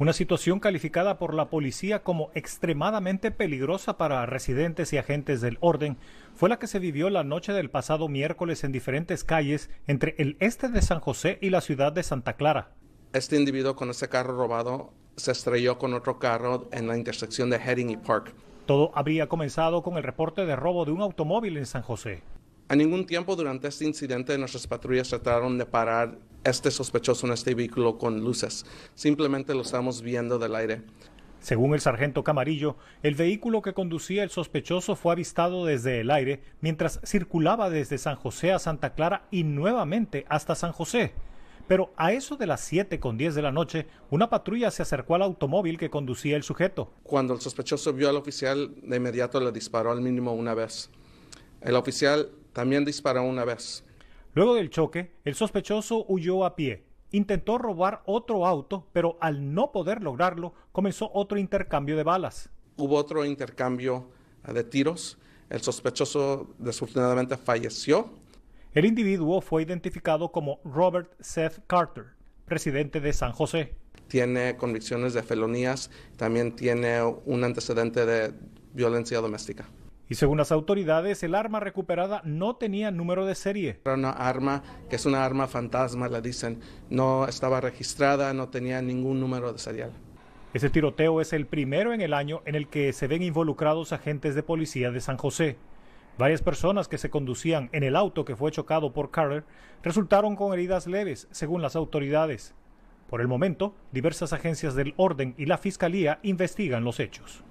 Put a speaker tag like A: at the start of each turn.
A: una situación calificada por la policía como extremadamente peligrosa para residentes y agentes del orden, fue la que se vivió la noche del pasado miércoles en diferentes calles entre el este de San José y la ciudad de Santa Clara.
B: Este individuo con ese carro robado se estrelló con otro carro en la intersección de Heading y Park.
A: Todo habría comenzado con el reporte de robo de un automóvil en San José.
B: A ningún tiempo durante este incidente nuestras patrullas trataron de parar este sospechoso en este vehículo con luces. Simplemente lo estamos
A: viendo del aire. Según el sargento Camarillo, el vehículo que conducía el sospechoso fue avistado desde el aire mientras circulaba desde San José a Santa Clara y nuevamente hasta San José. Pero a eso de las 7 con 10 de la noche, una patrulla se acercó al automóvil que conducía el sujeto.
B: Cuando el sospechoso vio al oficial, de inmediato le disparó al mínimo una vez. El oficial también disparó una vez. Luego del
A: choque, el sospechoso huyó a pie. Intentó robar otro auto, pero al no poder lograrlo, comenzó otro intercambio de balas. Hubo otro intercambio eh, de
B: tiros. El sospechoso desafortunadamente falleció.
A: El individuo fue identificado como Robert Seth Carter, presidente de San José.
B: Tiene convicciones de felonías, también tiene un antecedente de violencia doméstica.
A: Y según las autoridades, el arma recuperada no tenía número de serie. Era una arma
B: que es una arma fantasma, la dicen. No estaba registrada, no tenía ningún número de serial.
A: Ese tiroteo es el primero en el año en el que se ven involucrados agentes de policía de San José. Varias personas que se conducían en el auto que fue chocado por Carter resultaron con heridas leves, según las autoridades. Por el momento, diversas agencias del orden y la fiscalía investigan los hechos.